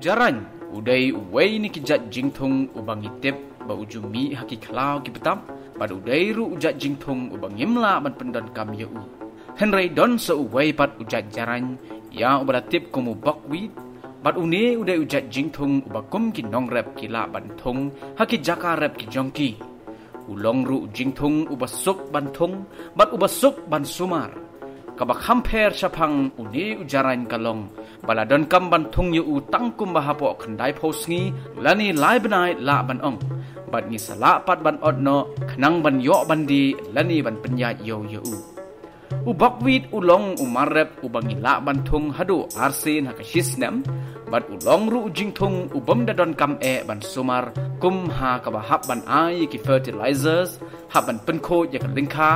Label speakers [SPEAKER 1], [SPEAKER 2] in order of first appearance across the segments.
[SPEAKER 1] jaran udai
[SPEAKER 2] wei ni kijat jingthong ubang itep ba uju mi haki khlao ki betam pad udai ru ujat jingthong ubang imla ban pendan kam ye u henrei don so wei pad ujat jaran ya ubra tip kumu bakwit pad une udai ujat jingthong ubang kum ki nong rap ki la ban thong haki jaka rap ki jongki ulong ru jingthong ubasuk ban thong bat ubasuk ban sumar kabak hamper chapang une ujaran kalong บาลดอนกัมบันทุงอยูตั้งกุมบาฮาปอกันได้โพสงี้และนี่หลายบันไยลาบันองบัดนี้สละปัดบันอดเนาะขนังบันโยบันดีและนี่บันปัญญาโยโยอูอุบักวิดอุลองอุมารับอุบังิลาบันทุงฮัดูอาร์ซินฮักชิสเนมบัดอุลองรูจิงทุงอุบมดดอนกัมเอบันสุมารกุมฮากบะฮับบันไอกิเฟอร์ติไลเซอร์ฮับบันเป็นโคยากันลิงคา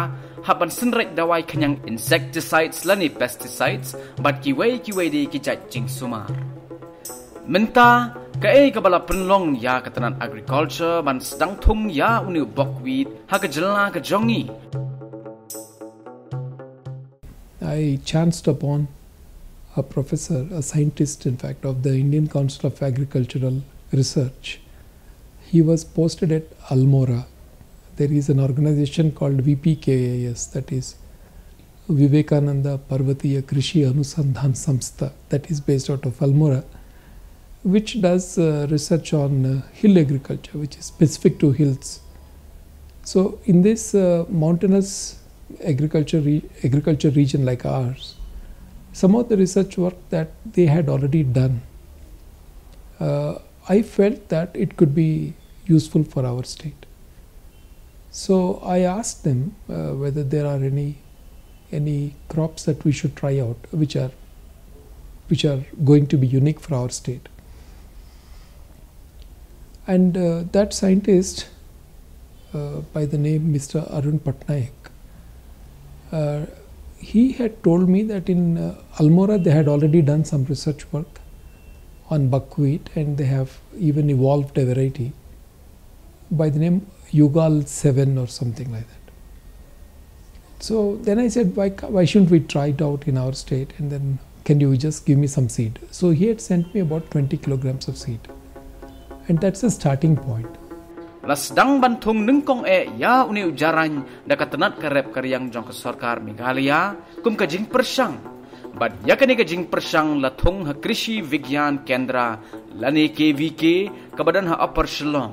[SPEAKER 2] haban sunrek dawai kanyang insecticides lani pesticides bat kiwei kiwei di kijat jing sumar. Menta kae kabala penlong ya ketenan agriculture ban sedang tung ya uni buckwheat ha kejelna kejongi.
[SPEAKER 3] I chanced upon a professor, a scientist in fact, of the Indian Council of Agricultural Research. He was posted at Almora there is an organization called VPKAS, that is Vivekananda Parvatiya Krishi Anusandhan Samstha, that is based out of Almora, which does uh, research on uh, hill agriculture, which is specific to hills. So, in this uh, mountainous agriculture, re agriculture region like ours, some of the research work that they had already done, uh, I felt that it could be useful for our state. So I asked them uh, whether there are any any crops that we should try out, which are which are going to be unique for our state. And uh, that scientist, uh, by the name Mr. Arun Patnaik, uh, he had told me that in uh, Almora they had already done some research work on buckwheat, and they have even evolved a variety by the name Yugal 7 or something like that. So then I said, why, why shouldn't we try it out in our state? And then, can you just give me some seed? So he had sent me about 20 kilograms of seed. And that's the starting point.
[SPEAKER 2] Lasdang bantung nengkong e ya uni da dakatenat karep karyang jong kesorkar Meghalaya kum kajing persang. Bad yakani kajing persang la latung ha krishi vigyan kendra lani KVK kabadan ha upper shalom.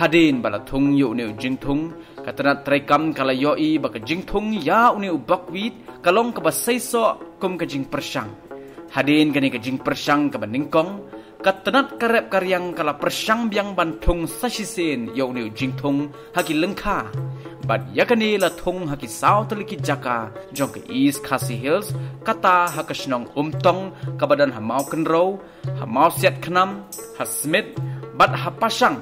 [SPEAKER 2] hadin bala thung yu ne jing thung katana trai kam kala yo i ba jing thung ya uni u bakwit kalong ka basai so kum ka jing persang hadin gani ka jing persang ka baning kong katanat karep karyang kala persang biang ban thung sashi sen yo ne jing thung ha ki lengkha yakani la thung haki ki south li jaka jong ke east khasi hills kata ha ka snong um tong ka badan ha mau kan ha set khnam ha smith bat ha pasang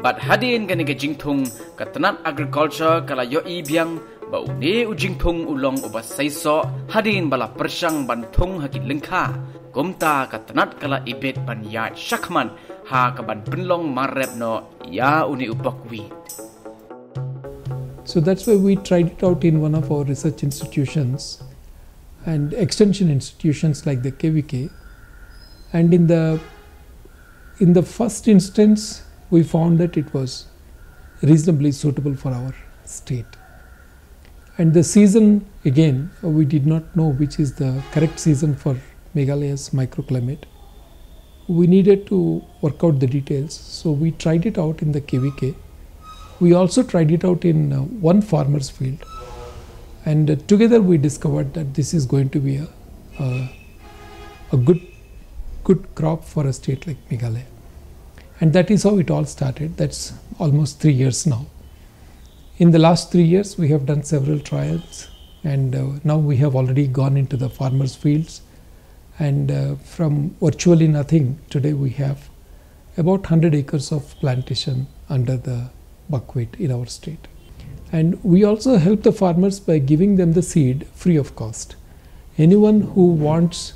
[SPEAKER 2] But hadin kani ke jingtung katanat agriculture kala yo ibyang ba uni ujingtung ulong uba saiso hadin bala persyang bantung hakit lengka. Gomta katanat kala ibet ban yat shakman ha kaban penlong marep no ya uni ubok
[SPEAKER 3] So that's why we tried it out in one of our research institutions and extension institutions like the KVK. And in the in the first instance, we found that it was reasonably suitable for our state. And the season again we did not know which is the correct season for Meghalaya's microclimate. We needed to work out the details so we tried it out in the KVK. We also tried it out in uh, one farmer's field and uh, together we discovered that this is going to be a, a good good crop for a state like Meghalaya. And that is how it all started. That's almost three years now. In the last three years, we have done several trials, and uh, now we have already gone into the farmers' fields. And uh, from virtually nothing, today we have about 100 acres of plantation under the buckwheat in our state. And we also help the farmers by giving them the seed free of cost. Anyone who wants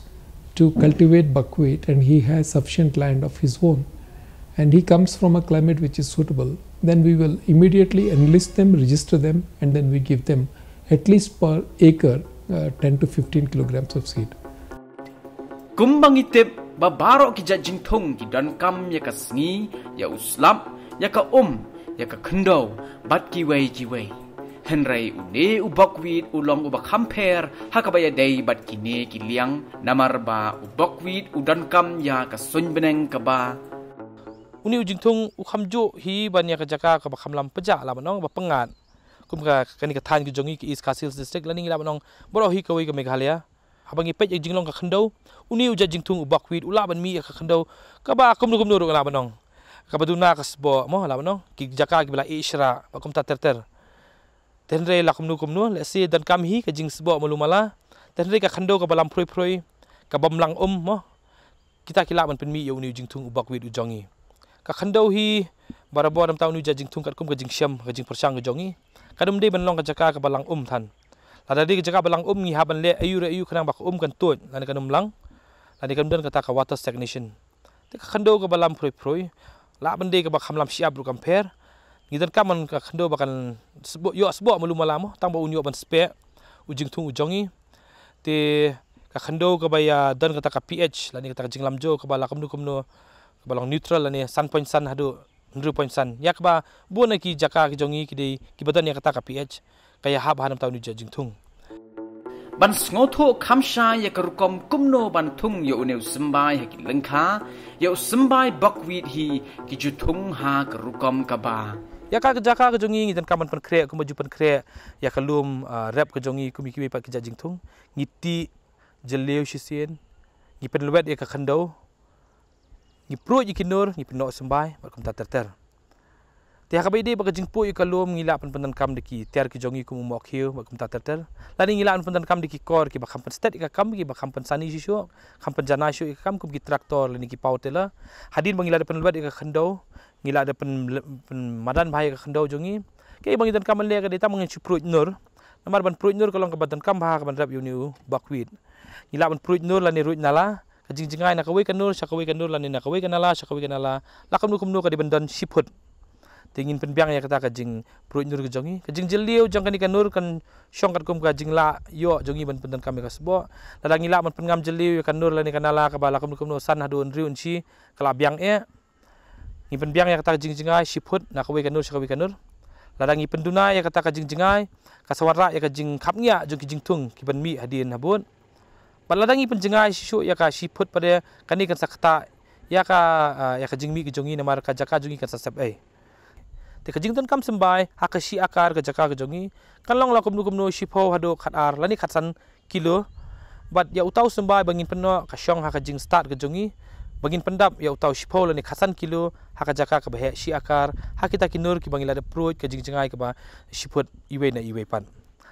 [SPEAKER 3] to cultivate buckwheat and he has sufficient land of his own, and he comes from a climate which is suitable, then we will immediately enlist them, register them, and then we give them at least per acre uh, 10 to 15 kilograms of seed.
[SPEAKER 2] Kumbang itip baro ki jajing thong ki dan kam ya ka sngi ya uslam ya ka um ya ka khando bat ki wei ji wei. henrai u u u ne Henry une ubakwit ulong ubak hamper ya dei bat ki ne ki liang namar ba u u dan kam ya ka sun beneng ka ba
[SPEAKER 4] uni ujing thung ukham jo hi banya ka jaka ka bakham lam paja la banong ba pangan kum ka kani ka than ki jongi ki is kasil district laning la banong boro hi kawai ka meghalaya habangi pej ek jinglong ka khando uni uja jing thung ubakwit ula ban mi ka khando ka ba kum nu kum nu la banong ka baduna ka sbo mo la banong ki jaka ki bla isra ba kum ta ter ter tenre la kum nu kum nu le si dan kam hi ka jing sbo malumala tenre ka khando ka balam phroi phroi ka bamlang um mo kita kilaban pinmi yo ni jingthung ubakwit ujongi kakandau hi barabo adam tau nu jajing tung kum gajing jing syam ke jing persang ke jongi kadum de benlong ka jaka ka balang um than lada de jaka balang um ngi haban le ayu re ayu kanang bak um kan tuat lan kanum lang lan de kamdan kata ka water stagnation te kakandau ka balam proi proi la bende ka bak hamlam siap ru kamper ngidan ka man ka kandau bakan sebo yo sebo malu malam tang ba unyo ban spe ujing tung ujongi te ka kandau ka dan kata ka ph lan kata jing lam jo ka balakum nu kum nu balong neutral ane san point san hadu hundru point san yak ba bu na ki jaka ki jongi ki dei ki badan yakata ka ph
[SPEAKER 2] kaya hab hanam taw ni ja jingthung ban sngo tho khamsha yak rukom kumno ban thung yo ne simbai ha ki langkha yo simbai buckwheat hi ki ju thung ha ka rukom ka ba yaka ka jaka ka jongi ngidan kaman pan kre ku maju pan kre
[SPEAKER 4] yakalum rap ka jongi ku mi ki pa ki ja jingthung ngiti jeleu shisen ngipen lwet yak ka khandau ngi pruj ikinur ngi pendok sembai bakum ta terter Tiha kabai di baka jingpu yu kalum ngila pun pendan kam diki tiar ki jongi kum umok hiu bakum ta terter lani ngila pun pendan kam diki kor ki bakam pen stet ikakam ki bakam pen sani jisho kam pen jana shu ikakam kum ki traktor lani ki pau tela hadin bang ngila depan lebat ikakendau ngila depan pen madan bahaya kendo jongi kei bang ikan kamal lea kadi ta mengen cipruj nur namar ban pruj nur kalong kabatan kam bahaya kabatan rap yu ni u bakwit ngila pun pruj nur lani ruj nala จริงๆง่ายนะกวีกันนู่นชักวีกันนู่นแล้วนี่นะกวีกันนั่นละชักวีกันนั่นละแล้วคำนู้คำนู้ก็ได้บันดอนชิพุดถึงินเป็นเบียงอย่างก็ตากระจิงปรุญนู่นก็จงีกระจิงเจลิ่วจังกันนี่กันนู่นกันช่องกันกุมกระจิงละโยจงีบันบันดอนคำมีก็สบ่แล้วดังนี้ละมันเป็นงามเจลิ่วกันนู่นแล้วนี่กันนั่นละกับบาลคำนู้คำนู้สันหาดูนริวนชีกลับเบียงเอ๋นี่เป็นเบียงอย่างก็ตากระจิงง่ายชิพุดนะกวีกันนู่นชักวีกันนู่นแล้วดังนี้เป็นดูน่าอย่างก็ตากระจิงง่ายกับสวรรค์อย่างก็จิงขับเงี้ยจงกิจิงทุ่งกิบันมีฮัดีนฮับบุญ paladangi penjengai shu ya ka shiput pada kani kan sakta ya ka ah, ya ka jingmi jongi na mar ka jaka jongi kan sasep ai eh. te ka jington kam sembai ha shi akar ka jaka ka jongi kan long lakum nukum no shipo hado khat ar lani khatsan kilo bat ya utau sembai bangin penno ka shong ha ka jing start ka jongi bangin pendap ya utau shipo lani khatsan kilo ha ka jaka ka bahe shi akar ha kita kinur ki bangila de proit ka jing jengai ka ba shiput iwe na iwe pan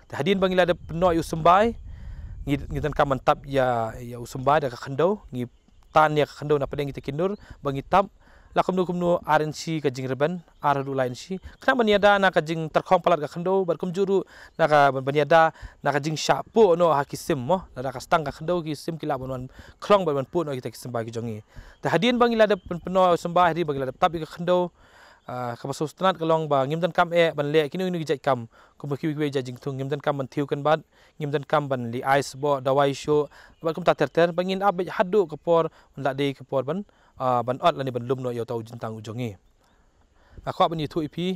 [SPEAKER 4] te hadin bangila de penno yu sembai ngi ngitan ka mantap ya ya usumba da ka khando ngi tan ya ka khando na pedeng kita kindur bang hitam lakum nu kumnu RNC ka jing reban aradu lain si kana bani ada na ka jing terkom palat ka khando bar kum juru na ka bani ada na ka jing syapu no hakisim mo na da ka stang ka khando ki sim kila bonwan klong bar ban pu no kita kisim ba ki jongi ta hadin bang ilada pen peno usumba hadi bang ilada tapi ka khando คำสุสนัดกลองบ่างิมดันคำเอบันเละกินุนุกิจกรรมคุมคิวิเวจจิงทุงงิมดันคำบันทิวกันบัดงิมดันคำบันลีไอซ์บ่ดาวายโชบัดคุมตัดเตอร์บังินอับฮัดดุกับปอร์มันละเดีกับปอร์บันบันออดลันี่บันลุมหน่อยเอาเต้าจินตังอุจงีข้อบันยิทุอีพี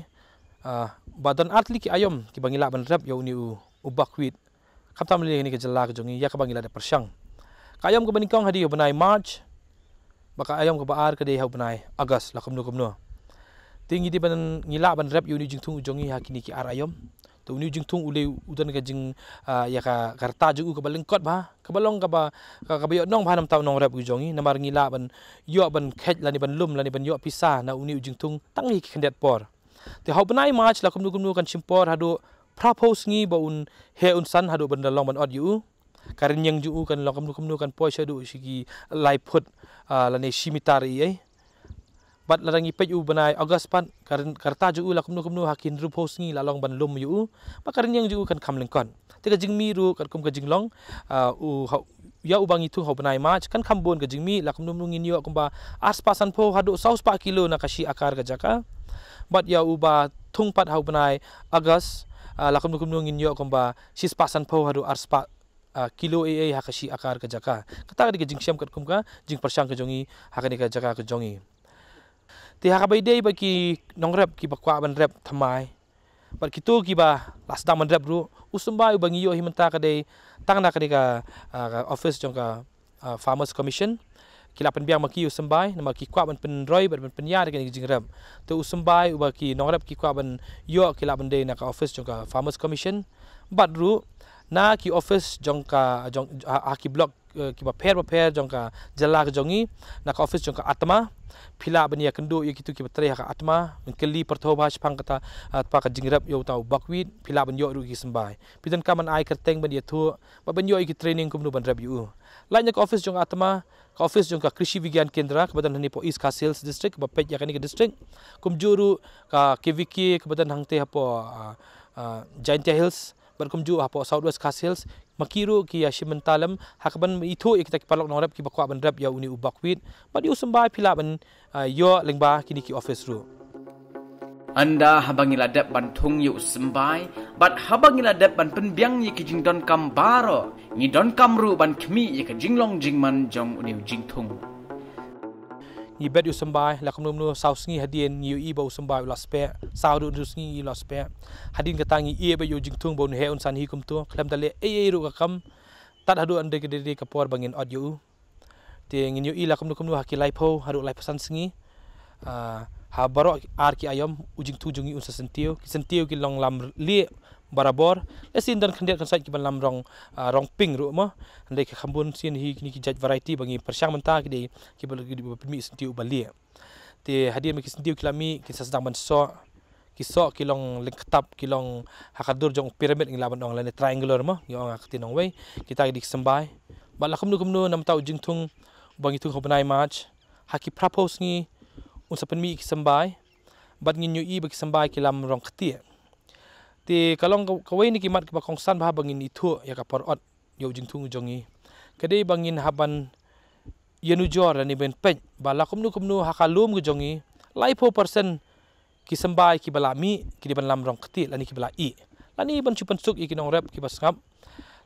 [SPEAKER 4] บัดันอัตลิกิอายมกิบังิลาบันรับเยาวนิวอุบักวิดคำทำเลยนี่กิจลากุจงียาคบังิลาเดปรชังกายมกับบันิกองฮัดีอยู่บันไนมาร์ชบักกายมกับบาร์กเดียเฮาบันไนอักัสละคำนูคำนู tingi di ban ngila ban rap yuni jing thung jongi hakini ki arayom to uni jing thung ule udan ga jing ah, ya ka garta jugu ka baleng kot ba ka balong ka ba ka ka yo nong phanam taw nong rap u jongi namar ngila ban yo ban khet lani ban lum lani ban yo pisa na uni jing thung tangi ki khandet por te hau banai march la kumnu kumnu kan chimpor hadu propose ngi ba un he un san hadu ban long ban od yu karin yang ju kan lokam kumnu kan poisa du shigi life put ah, lani shimitar i ai bat larangi pej u benai agas pan karta ju u la kumnu kumnu hakin ru phosngi la long ban lum yu u ba karin yang ju u kan kham lengkon te ka jingmi ru kan kum ka jinglong u ha ya u bangi thu ha benai ma kan kham bon ka jingmi la kumnu mungin yu kum ba as pasan pho hadu saus pa kilo na kashi akar ka jaka bat ya u ba thung pat ha benai agas la kumnu kumnu ngin yu kum ba sis pasan pho hadu as pa kilo ee e ha kashi akar ka jaka kata ka jingsham kan kum ka jing parshang ka jongi ha ka jaka ka jongi ที่หากไปได้บกีน้องเร็บกีบกว่ามันเร็บทำไมบัดกิโตกีบาลาสตามันเร็บรู้อุสมบายอุบังยโยหิมันตากระไดตั้งนักเดกกับออฟฟิศจงกับฟาร์มเมอร์สคอมมิชชั่นกีลาเป็นเบียงมากี้อุสมบายนมากี้กว่ามันเป็นร้อยบัดมันเป็นญาติกันจริงเร็บตัวอุสมบายอุบากีน้องเร็บกีกว่ามันยโยกีลาเป็นเดนักออฟฟิศจงกับฟาร์มเมอร์สคอมมิชชั่นบัดรู้นาคีออฟฟิศจงกับจงอาคีบล็อก kiba per per jong ka jala ka jongi na ka office jong ka atma phila bani ya kendo ye kitu kiba tre ka atma men kelli partho ba chpang kata at pa ka ah, jingrap yo tau bakwit phila ban yo ru ki sambai pidan ka man ai ka teng ban ye thu ba ban yo ki training kum nu ban rap yu la nya ka office jong atma ka office jong ka krishi vigyan kendra ka badan hani po east ka sales district ba pet ya kani ka district kum juru ka kvk ka badan hangte ha po uh, ah, uh, ah, giant hills berkumju apa south west castles makiru ki ya shimen talam hakban itho ek tak palok norap ki bakwa ban rap ya uni ubakwit ah, ba di usamba phila ban yo lengba kini ki
[SPEAKER 2] office ru anda habang iladap ban thung yu sembai bat habang iladap ban pen biang yi kijing don kam baro ni don kam ru ban khmi yi kijing long jingman jong uni jing thung ยี่เบ็ดอยู่สบายแล้วคำนวณสาวสิงห์
[SPEAKER 4] ฮัดเดียนยี่อีบ่าวสบายลาสเปะสาวดูดูสิงห์ยี่ลาสเปะฮัดเดียนกระตังยี่อีไปอยู่จิงทุ่งบนเฮอุนซันฮีคุมตัวคลำตะเลเอเยรุกะคำตัดฮัดูอันเด็กเด็กกับพอร์บังเงินอดอยู่เตียงยี่อีแล้วคำนวณคำนวณฮักกิไลพ่อฮัดูไลพัสันสิงห์ฮาบาร์โรอาร์คิอายอมอุจิงทุ่งจุงยี่อุนซันเตียวเซนเตียวกินลองลำเลี้ย barabor lesin eh, dan khandiat kan sait ki banlam rong ah, rong ping ru ma ande ki khambun sin hi ki ki jaj variety bagi persiang menta ki di ki bal Di pemi senti u balia te hadir me ki senti u kilami ki sasdang ban so ki so ki long lengkap ki long hakadur jong pyramid ing laban ong lane triangular ma yo ang akti nong wei kita ki dik sembai bal lakum nu kumnu nam tau jing thung bangi thung khobnai match haki propose ni unsa pemi ki sembai bat ngin nyu i ba sembai ki lam rong khatia ti kalong kawai ni kimat ba kongsan ba bangin itu ya ka parot yo jingtung jongi kedai bangin haban yenu jor ni ben pej ba lakum nu kumnu hakalum ge jongi lai po persen ki sembai ki balami ki ban lam rong kti lani ki bala i lani ban chupan suk iki nong rep ki basngap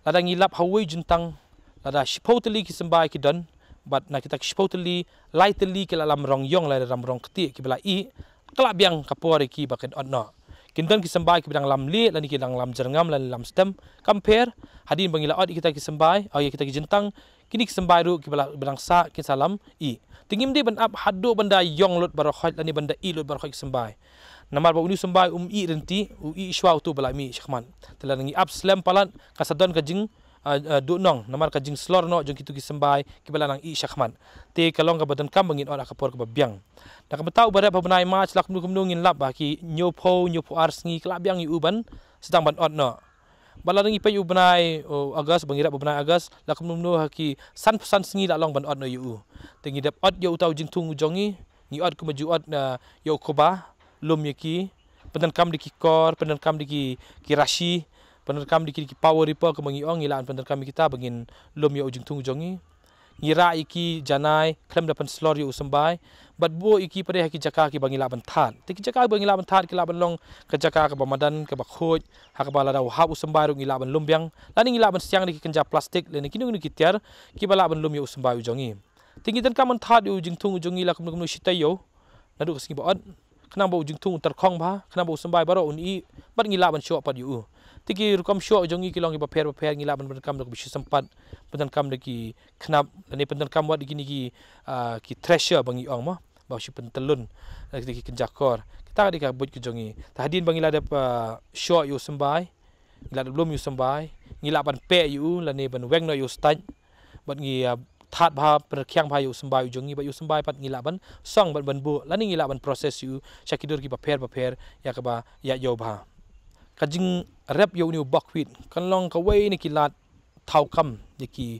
[SPEAKER 4] ladang ilap hawai jintang lada shipoteli ki sembai ki don bat na kita shipoteli lightly ki lalam rong yong lai ram rong kti ki bala i kelak biang kapuari ki bakin onno kinton kisembai kibidang lam li lan kidang lam jerngam lan lam stem Compare hadin bangila od kita kisembai ay eh, kita kijentang kini kisembai ru kibala bidang sa kisalam i tingim di ban ab haddo benda yong lut barokhat lan benda i lut barokhat kisembai namar ba uni sembai um i renti u i shwa utu balami mi shekhman telan ngi ab slam palan kasadon kajing Ah, ah, duk nong namar ka jing slor no jong kitu ki sembai ki bala nang i shakhman te kalong ka badan kam bangin ora kapor ka babyang da ka tau bara ba bunai ma chlak mu kum nungin lab ba ah, ki nyu pho nyu pho ar sngi kla byang i uban sedang ban ot no bala nang i pai ubnai o agas bangira ba bunai agas lak mu nu ha ki san san sngi la long ban ot no yu te ngi dap ot yo tau jing thung jongi ngi ot ku maju ot yo khoba lum ye ki pendan kam di ki kor pendan kam di ki ki rashi penerkam dikiri ki power ripa ke mengiong ilaan penerkam kita bengin lum ya ujung tunggu jongi ngira iki janai klem dapat slor yu usembai bat bo iki pare haki jaka ki bangila bentat te ki jaka bangila bentat ki laban long ke jaka ke bamadan ke bakhoj hak bala dau hab usembai rung ila ben lumbyang lan ngila ben siang di kenja plastik lan kini ngini kitiar ki bala ben lum yu usembai ujongi tinggi tan kamon thad yu ujing tung ujongi la kumnu kumnu sitai yo nadu kesingi baot kenang ba ujing tung terkong ba kenang ba usembai baro uni bad ngila ben syok pat yu tiki rukam sho jongi kilong iba per per ngila ban ban kam lok bisi sempat pentan kam lagi knap ni pentan kam wat gini ki ah, ki thresher bangi ong mo ba si pentelun tiki kenjakor kita ka dikak but jongi tahdin bangi lada ah, show yu sembai ngila belum yu sembai ngila ban pe yu la ni ban weng no yu stai bat ngi ทัดพาเป็นเคียงพายุสบายอยู่จงนี้พายุสบายปัดงิละบันซ่องบันบันบุและนี่งิละบันโปรเซสอยู่ชักิดูรกีประเพรประเพรอยากกับอยากโยบา ah, ขจึงเรียบโยนิวบอกวิดกันลองเขาไว้ในกีฬาเท่าคำยี่กี่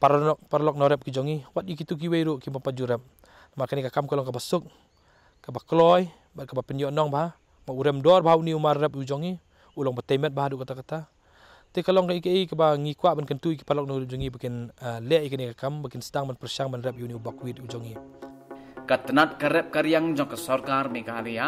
[SPEAKER 4] ปารลปารลกนอร์เรบกิจงี้วัดยี่กี่ตุกีเวรุกิมปัจจุเรบมาคันนี้ก็คำกันลองกับสุกกับคล้อยบัดกับเป็นโยนน้องบ้ามาอุเรมดอร์บ้าอุนิวมาเรบกิจงี้อุลองปฏิเมตบ้าดูกัตกัตตาแต่กันลองกับอีกไอ้กับงี้กว่าเป็นกันตุยกับปารลกนอร์เรบกิจงี้เป็นเล่ยกันนี้ก็คำเป็นสตางค์เป็นประชังเป็นเรบโยนิวบอกวิดกิจงี้
[SPEAKER 2] katnat karep karyang jong ke sarkar megalia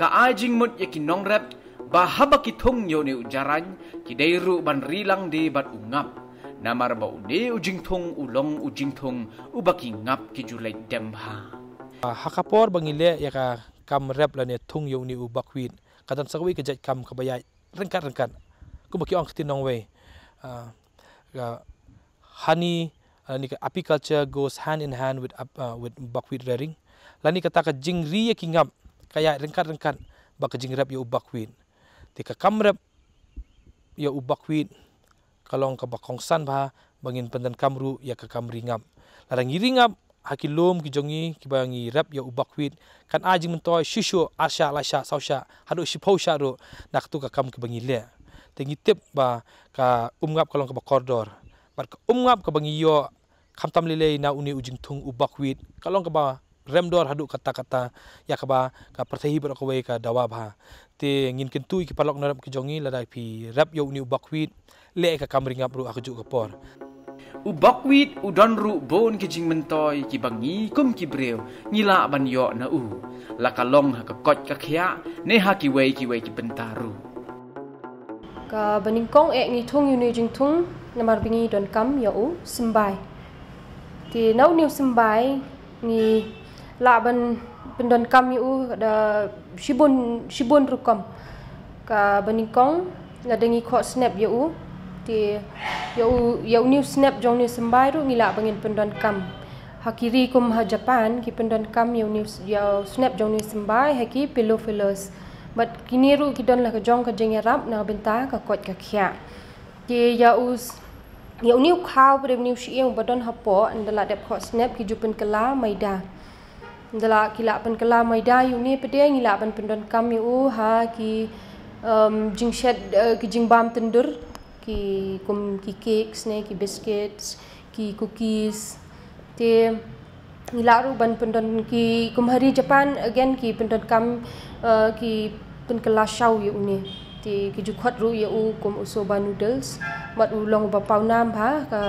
[SPEAKER 2] ka ajing mut yakin nong rep bahaba kitong yo ni ujaran kidairu ban rilang di bat ungap namar ba ude ujing tong ulong ujing tong ubaki ngap kijulay demha
[SPEAKER 4] hakapor bangile yaka kam rep la ne tung yo ni ubakwit kadam sakwi kejat kam kabaya rengkat rengkat ku baki ong kitinong we honey lani ka apiculture goes hand in hand with uh, with buckwheat rearing lani kata ka jingri ya kingap kaya rengkat rengkat baka jingrap ya buckwheat Tika kamrep ya ubak wit kalong ka bakongsan ba bangin pandan kamru ya ka kamringap. Larang iringap hakilom ki jongi ki bangi rap ya ubak kan ajing mentoi, shishu asha lasha sausha hadu shipau sharu nak tu ka kam ki bangi le. Tengi tip ba ka umngap kalong ka bakordor. Bar ka umngap ka bangi yo kam tam lele na uni ujing tung ubak wit kalong ka ba rem dor hadu kata kata ya kaba ka prathi bar ko ka dawa bha te ngin kin tui ki palok narap ki jongi ladai pi rap
[SPEAKER 2] yo ni bakwit le ka kamringa pru akju ka por u bakwit u donru bon ki jing mentoy ki bangi kum ki breu ngila ban yo na u la ka long ha ka kot ka khya ne ha ki wei ki wei ki bentaru
[SPEAKER 5] ka baning kong e ngi thung yuni jing thung namar bingi don kam yo u sembai ti nau ni sembai ni la ban pendon kami u da shibun shibun rukam ka banikong la dengi ko snap ye u ti ye u new snap jong ni sembai ru ngila bangin pendon kam hakiri kum ha japan ki pendon kam ye u new ye snap jong ni sembai ha ki pillow fillers but kini ru ki don la ka jong ka jeng ya rap na benta ka kot ka khya ye ya u ye u new khaw pre new shi ye u badon ha po and la snap ki jupen kala maida dala kila pan kala mai da yu ni pede ngila ban pendon kam yu ha ki um jing shed eh, ki jing bam tender ki kum ki cakes ne ki biscuits ki cookies te ngila ru ban pendon ki kum hari japan again ki pendon kam eh, ki pen kala shau yu ni te ki ju khot ru yu u kum uso ban noodles mat u long ba pau nam ha ka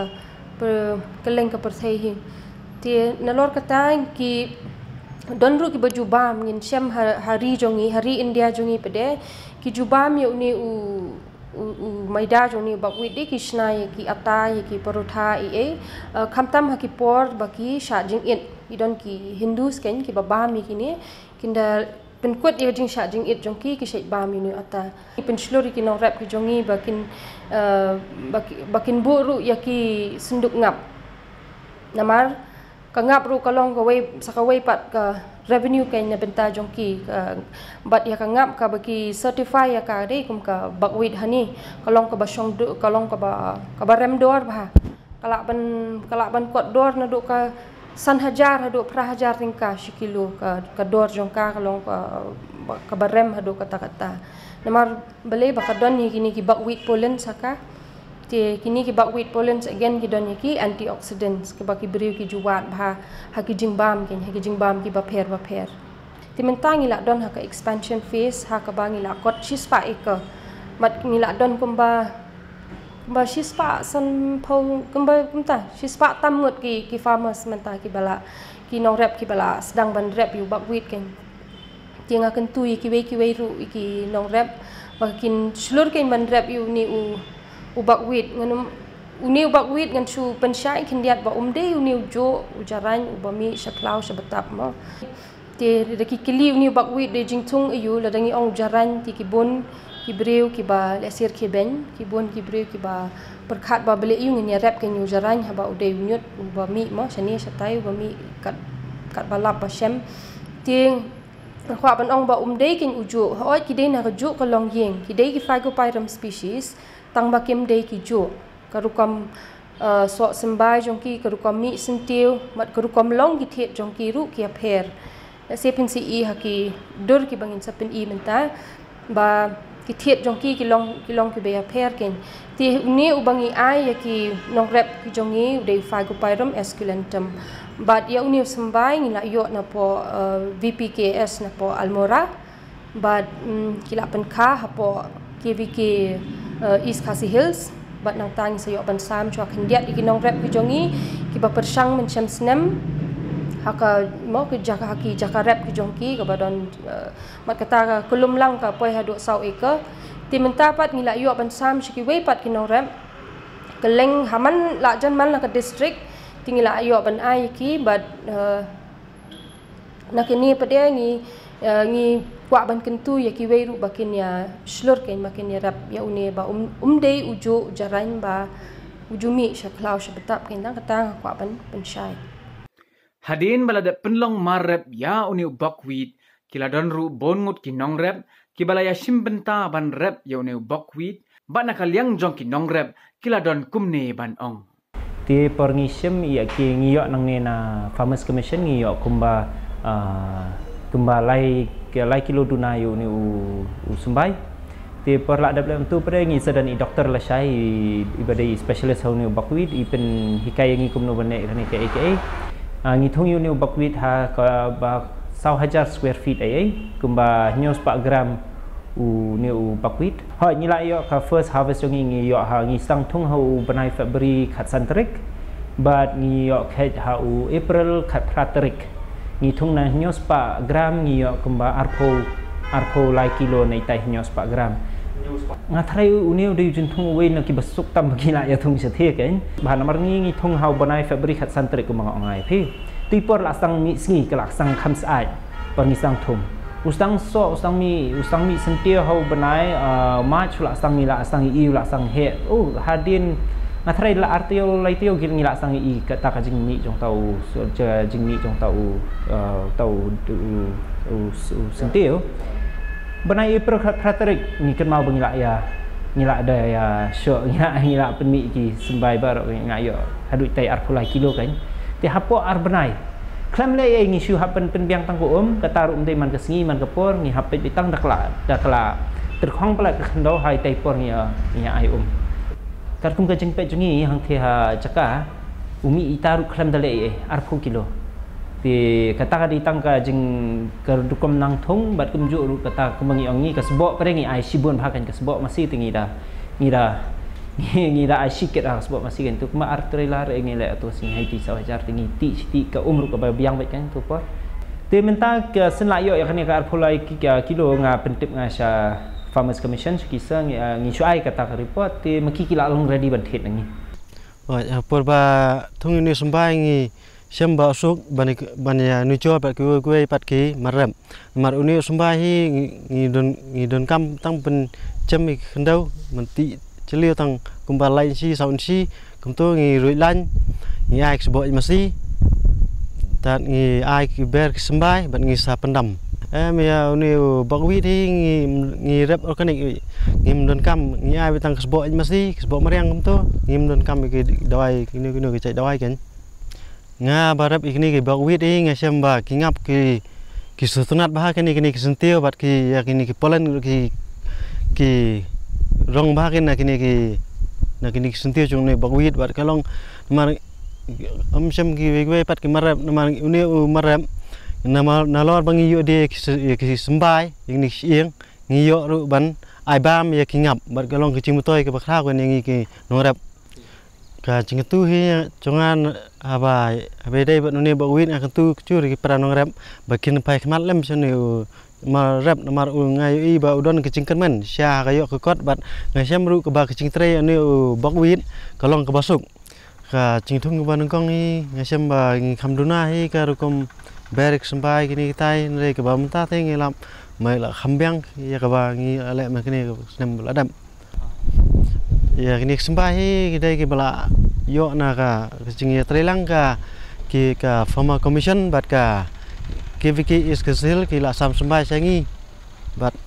[SPEAKER 5] keleng ka persehi te nalor katang ki donru ki bajubam ngin syam ha, hari jongi hari india jongi pede ki jubam ye uni u u maida joni ba wi de krishna ye ki ata ye ki parotha e e khamtam ha ki por ba ki shajing it i don ki hindu sken ki ba mi ki ne kinda pen kut ye jing shajing it jong ki ki shai ba mi ne ata i pen shlori ki no rap ki jongi ba kin uh, ba ki ba kin ya ki sunduk ngap namar Kangap ngap ru ka long ka wei sa ka wei pat ka revenue ka ina benta jong ki but ya kangap ngap ka baki certify ya ka re kum ka bak hani kalong long ka ba shong du ka ka ba ka ba rem door ba ha. kala ban kala ban kot door na du ka san hajar ha du pra hajar ring ka ka ka door jong ka kalong long ka ka ba rem ha du ka ta ka ta namar bale ba ka don ni kini ki bak polen saka ti kini ki buckwheat pollens again ki donye ki antioxidants ki baki briu ki juwat bha ha ki jingbam ki ha ki jingbam ki ba pher ba pher ti mentang ila don ha ka expansion phase ha ka bang ila kot chispa eka mat ni la don kumba kumba chispa san pho kumba kumta chispa tam ngot ki ki farmers menta ki bala ki no rep ki bala sedang ban rep yu buckwheat ken tinga kentui ki wei ki wei ru ki no rap, bakin shlur ke man rep yu ni u ubak wit ngan uni ubak wit ngan su pensyai kendiat ba umde uni ujo ujaran ubami syaklau sebetap mo. te reki keli uni ubak wit de jingtung ayu ladangi ong ujaran ti kibun kibreu kiba lesir keben kibun kibreu kiba perkhat ba bele yu ngani rap kenyu jaran haba ude unyut ubami mo, sani satai ubami kat kat balap ba sem ting khwa ban ong ba umde ken uju hoy kidai na ruju ko long yeng kidai ki pyram species tang bakim day ki jo karukam uh, so sembai jongki ki karukam mi sentiu mat karukam long ki thiet jong ki ru ki apher se pin si e ha ki dur ki bangin sa pin e menta ba ki thiet jong ki ki long ki long ki be apher ken ti ne u bangi ai ya ki nong rep ki jong u dei fai ko esculentum but ya uni sembai ni la yo na po uh, vpks na po almora but um, mm, kila pen ha po kvk Uh, East Khasi Hills bat nang tang sa yo sam chua khin diat ki nong rep ki ki ba per men chem snem haka mo ki jaka haki jaka rep ki jong ki ka ba don uh, mat kata ka kulum lang ka poi ha do sau e ka ti men ta pat ngila yo ban sam chi ki wei pat ki nong rep ke leng haman la jan man ka district ti ngila yo ban ai ki bat uh, na ke ni pa de ngi ngi kuat ban kentu ya ki weiru bakin ya shlur kain makin ya rap ya uni bah um um ujo jarain bah ujumi shaklaw shabtap kain dang katang kuat ban pen
[SPEAKER 2] hadin bala penlong marap ya uni bakwit kila don ru bonngut ki rap ki ya simbenta ban rap ya uni bakwit ba nakal yang jong ki nong rap kila don kumne ban ong
[SPEAKER 6] ti pernisem ya ki ngiyok nangena famous na farmers commission ngiyok kumba uh, ah, kumbalai ke lai kilo dunai ni u u sembai te perla dable tu pre ngi sedan i doktor la shai ibade specialist hau ni bakwit ipen hikai ngi kumno bane rani ke ke ah, ngi thong ni bakwit ha ka ba sau hajar square feet ai kumba nyos pak gram u ni u bakwit ha ni lai yo ka first harvest ngi ngi yo ha ngi sang thong hau benai february khat santrik but ni yo khet ha u april khat pratrik ngi thung na nyos pa gram ngi yo kumba arko arko lai kilo nei tai nyos pa gram nga thrai uni u dei jin thung wei na ki ba suk tam ki la ya thung se the ken ba namar ngi ngi thung hau banai february khat san tre kumang ngai phi ti por la sang mi sngi ka la sang kham sa ai pa ni sang thum ustang so ustang mi ustang mi sentia hau banai uh, march la sang mi la sang i la sang he o hadin uh, nga thrai la artio lai tio gil ngila sang i kata ta ka jing mi jong ta u so jing mi jong ta u ta u tu u su sing tio bana ni ken mau bengila ya ngila da ya sho ngila ngila pen ki sembai bar nga yo hadut tai ar pulai kilo kan ti hapo ar benai Klam le ye ngi shu hapen pen biang tangku um ka ta ru man ka singi man ka por ngi hapet bitang dakla dakla terkhong pala ka khando hai tai por ni ya ni ai um karkum ka jingpe jungi hangke ha chaka ha, umi itaru khlam dale e eh, arphu kilo ti kata ka ditang ka jing kar dukum nang thong bat kum ju ru kata kumangi angi ka sbo prengi ai sibon bhakan ka sbo masi tingi da ni da ni da ai sikket ha sbo masi gen kan. tu kuma artrela re eh, ngi le atu sing hai ti sawajar tingi ti ti ka umru ka bai biang wek kan tu pa ti menta ka sinla yo yakni ka arphulai ki kilo nga pentip nga sha Farmers Commission kisa ngi syai eh, kata report ti meki kila long ready bantit ngi.
[SPEAKER 1] Wah, ya purba tung ni, sembai ngi semba suk bani bani ya nu cho pat kue kue pat ki marem. Mar uni sembai hi ngi don ngi don kam tang pen cem ik kendau menti celio tang kumpal lain si saun si kumtu ngi ruit lan ngi ai sebo imasi. Tak ngi ai ber sembai bani sa pendam. เอ้มีอุนิวบักวีที่งีงีเร็บออร์แกนิกงีมดนคำงีอาไปตั้งสบอยมาสิสบอยมาเรียงกันตัวงีมดนคำอีกิดอยกินิวกินิวกิจัยดอยกันงาบาร์เร็บอีกนี่กิบักวีที่งีเชมบากิงับกิกิสุตุนัดบ้ากันนี่กินิกิสันเตียวบัดกิอยากกินิกิพอลันกิกิร้องบ้ากันนะกินิกินะกินิกิสันเตียวจงนี่บักวีบัดกะลองมาอันเชมกิเวกเวปัดกิมาเร็บมาอุนิวมาเร็บ nama nalar bang iyo de ya ki sembai ing ya ni sieng ngiyo ru ban ai bam ye ya ki ngap bar galong ki chimutoi ke bakha ko ning ki norap ka jing tu hi jongan abai abai dai bat nuni bak win akan tu kecur peran nong rap bakin pai khmat lem sian ni mar rap na mar ung ngai i ba udon ke cingkan men sia ka yo ke bat ngai sia meru ke ba ke cing trei ni bak kalong ke basuk ka cing thung ke ban kong i ngai sia ba ngi kham duna hi ka berik sembai kini kita lah ini ke bawah muntah tinggi lam mela kambing ya ke ini ni alat macam ni senam beladam ya kini sembai kita ini bela yo naga kencing ya terilang ka ke ka commission bat ka ke vicky is kecil ke lah sam sembai sengi bat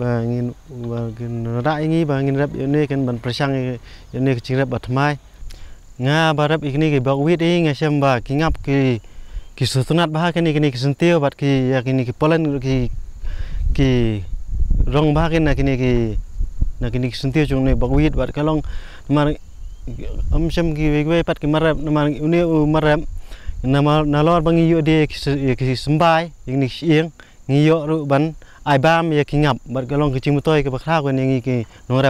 [SPEAKER 1] bangin bangin rak ini bangin rap ini kan ban persang ini kencing rap bat mai ngah barap ini ke wit ini ngah sembai kini ngap kiri ki sutungat bahak ini kini ki sentio bat ki ya kini ki polen ki ki rong bahak ini kini ki na kini ki sentio chung ne bagwit bat kalong mar am sem ki wegwe pat ki marap na uni marap na mar na lor de ki sembai ini sieng ngiyo ru ban aibam ya ki ngap bat kalong ki chimutoi ki bakha ko ni ki nong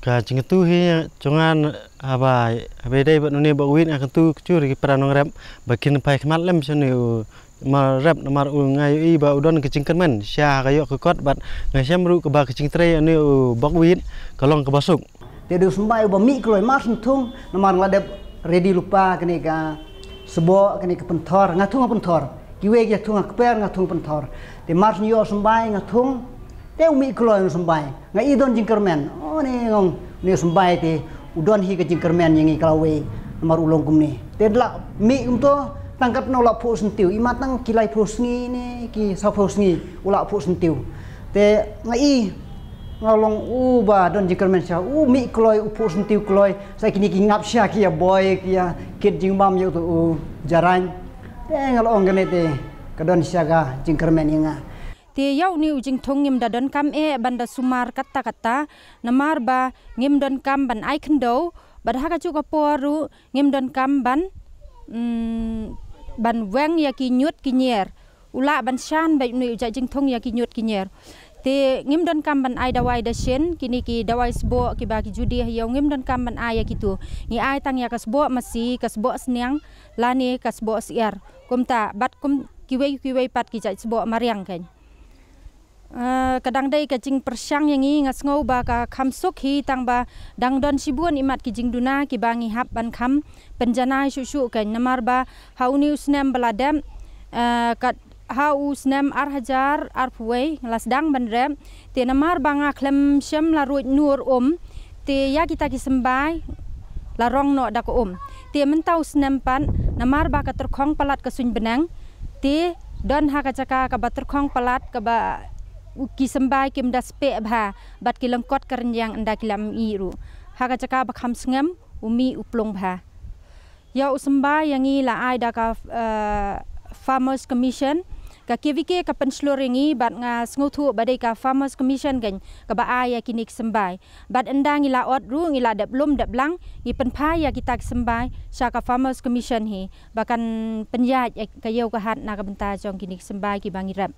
[SPEAKER 1] ka jeng tu hi jongan aba abe dai ba nuni ba win ka tu ku ri rap ba kin pai lem chani u ma rap na mar u i ba udon ke jing men sha ka bat ngai sem ru ke ba ke jing trei ani u ba win ka long ke basuk
[SPEAKER 6] te du sumbai mi kloi mas nutung na mar ready lupa kene ka sebo kene ke pentor ngatung pentor kiwe ge tung ke per ngatung pentor te mar nyo te umi ikhlo yang sembai ngai idon jingkermen oh ni ngong ni sembai te udon hi ke jingkermen yang ikhlawe nomor ulung kum ni te la mi umto tangkat no la pos sentiu imatang kilai pos ni ni ki sa pos ni ula pos sentiu te ngai ngalong uba uh, don jikermen sha u uh, mi kloy u uh, pos sentiu kloy sa kini ki ngap sha ki ya, boy ki ya kit jing mam yo ya tu jarang te ngalong ngene te kadon sha ga jikermen inga
[SPEAKER 7] te yau ni ujing thong ngim da don kam e banda sumar katta katta namar ba ngim don kam ban ai khndo bad ha ka chu ko poru ngim don kam ban mm ban weng ya ki nyut ki nyer ula ban shan ba ni ujai jing thong ya ki nyut ki nyer te ngim don kam ban ai dawai da shen kini ki dawai sbo ki ba ki judi ha ngim don kam ban ai ya ki tu ni ai tang ya kas bo masi kas bo sneng la ni kas bo siar er. kumta bat kum kiwei kiwei pat ki jai sbo mariang kan Eh, kadang dai ka jing persyang yang i ngas ngau ba ka kham suk hi tang ba dang don sibun imat ki jing duna ki bangi hap ban kham penjana su su ka namar ba how news nam baladam eh, ka how nam ar hajar ar phuwei las dang ban rem te namar ba nga khlem sham la ruit nur om te ya kita ki sembai la rong no da ko om te men tau snam pan namar ba ka terkhong palat ka suin benang te don ha ka chaka ka batrkhong palat ka ba กิสบายกิมดัสเปะบาบัดกิลังกอดกันยังอันดากิลามีรู้หากจะกาบคำสงมอุมีอุปลงบายาอุสบายยังงี้ละไอดากาเอ่อฟาร์มเมอร์สคอมมิชชั่นกับเกวิกเกกับปัญชลอย่างงี้บัดงาสงูทูบัดเอกาฟาร์มเมอร์สคอมมิชชั่นกันกับไอยากินอีกสบายบัดอันดางีลาออดรู้งีลาดับล้มดับลังงีเป็นพายอยากิตากสบายชากับฟาร์มเมอร์สคอมมิชชั่นเฮบัดกันปัญญาอยากเกี่ยวกับฮัทนากับบรรดาจองกินอีกสบายกีบางีรับ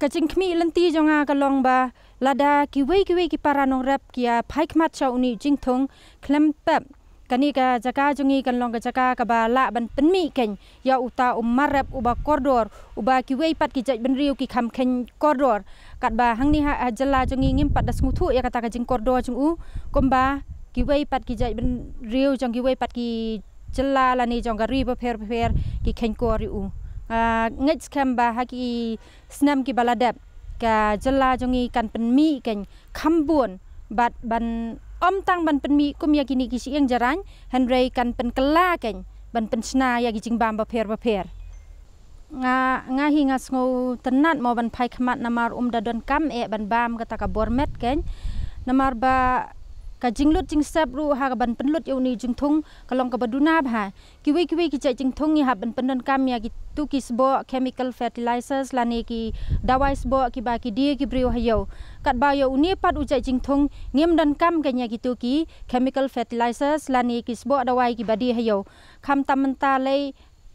[SPEAKER 7] กะจิงคมีลันตีจงอากะลองบาลาดาคิเวคิเวคิปารานงรับกียาไพคมัดชาวนีจิงทงคลัมปับกะนี่กะจักาจงีกันลองกะจักากะบาละบันปันมีเข็งยาอุตาอุมมารับอุบาคอร์ดอร์อุบาคิเวปัดกิจัยบันริวกิคำเข็งคอร์ดอร์กัดบาหังนี่ฮะอาจลาจงีงิมปัดดัสงุทุยากะตากะจิงคอร์ดอร์จงอูกมบากิเวปัดกิจัยบันริวจงกิเวปัดกิจลาลานีจงกะรีบเพรเพรกิเข็งกอริอู Ah, ngai skem ba ha ki snam ki baladep ka jalla jongi kan pen mi khambun bat ban om tang ban penmi, mi kum yakini ki sieng jarang han rei kan pen kala kan, ban pen sna ya ki jing bam ba per ba per nga nga hi nga sngo tanat mo ban phai khmat namar um da don kam e ban bam ka ta ka bor met ken namar ba ka jinglut jing sap ru ha ban pen lut yoni jing thung ka long ka baduna bha ki wi ki wi ki jing thung ni ha ban pen kam ya ki tu ki sbo chemical fertilizers la ne ki dawai sbo ki ba ki die ki brio hayo kat ba yo uni pat u jai jing thung ngem dan kam ka nya ki tu ki chemical fertilizers la ne ki sbo dawai ki ba die hayo kham tam man ta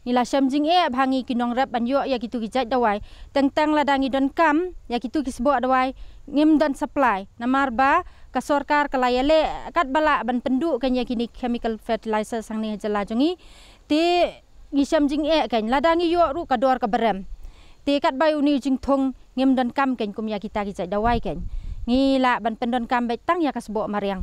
[SPEAKER 7] ni la sham jing e bhangi ki nong rap ban yo ya ki tu ki jai dawai tang tang la dangi don kam ya ki tu ki sbo dawai ngem dan supply namar ba Kasorkar sarkar le kat bala ban pendu kanya kini chemical fertilizer sang ni jala jungi ti ngisam jing e kan ladangi yo ru ka dor ka berem ti kat bai uni jing thong ngem dan kam ken kumya kita ki jai dawai ken ngi la ban pendon kam be tang ya kasbo mariang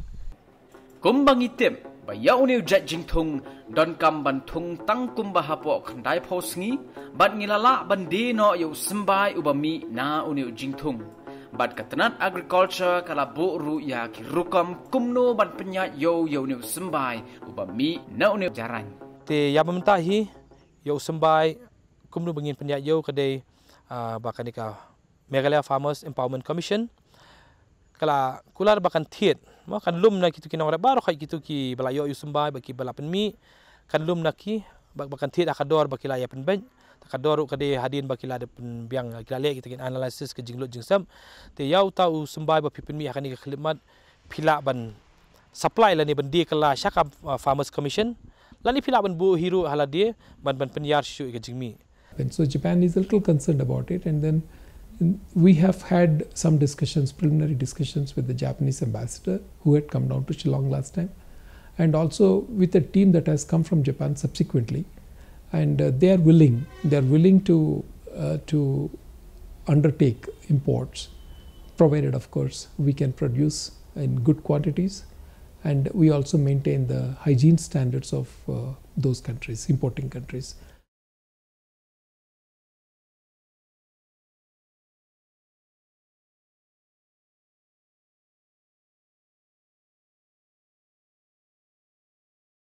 [SPEAKER 2] kumbang item ba ya uni jai jing thong don kam ban thong tang kumba hapo khandai phosngi ban ngila la ban de no yo sembai ubami na uni jing thong bat katanat agriculture kala buru ya ki rukam kumno bat penya yo yo ni sembai uba mi na uni jarang. te ya bamta yo sembai kumno bengin penya yo kade uh, ah, bakanika
[SPEAKER 4] Meghalaya Farmers Empowerment Commission kala kular bakan thiet mo kan lum na kitu kinong re baro kai kitu ki balayo yo sembai baki balapen mi kan lum na ki bak bakan thiet akador bakila ya penbeng takadoru kadai hadin bakila de pun biang kila le kita kin analysis ke jinglut jingsem te yau tau sembai ba pipin mi akan ni khidmat pila ban supply la ni ban di kala syaka uh, farmers commission la ni pila ban bu hiru hala di ban ban penyar syu ke jingmi
[SPEAKER 3] and so japan is a little concerned about it and then we have had some discussions preliminary discussions with the japanese ambassador who had come down to shillong last time and also with a team that has come from japan subsequently and uh, they are willing they are willing to uh, to undertake imports provided of course we can produce in good quantities and we also maintain the hygiene standards of uh, those countries importing countries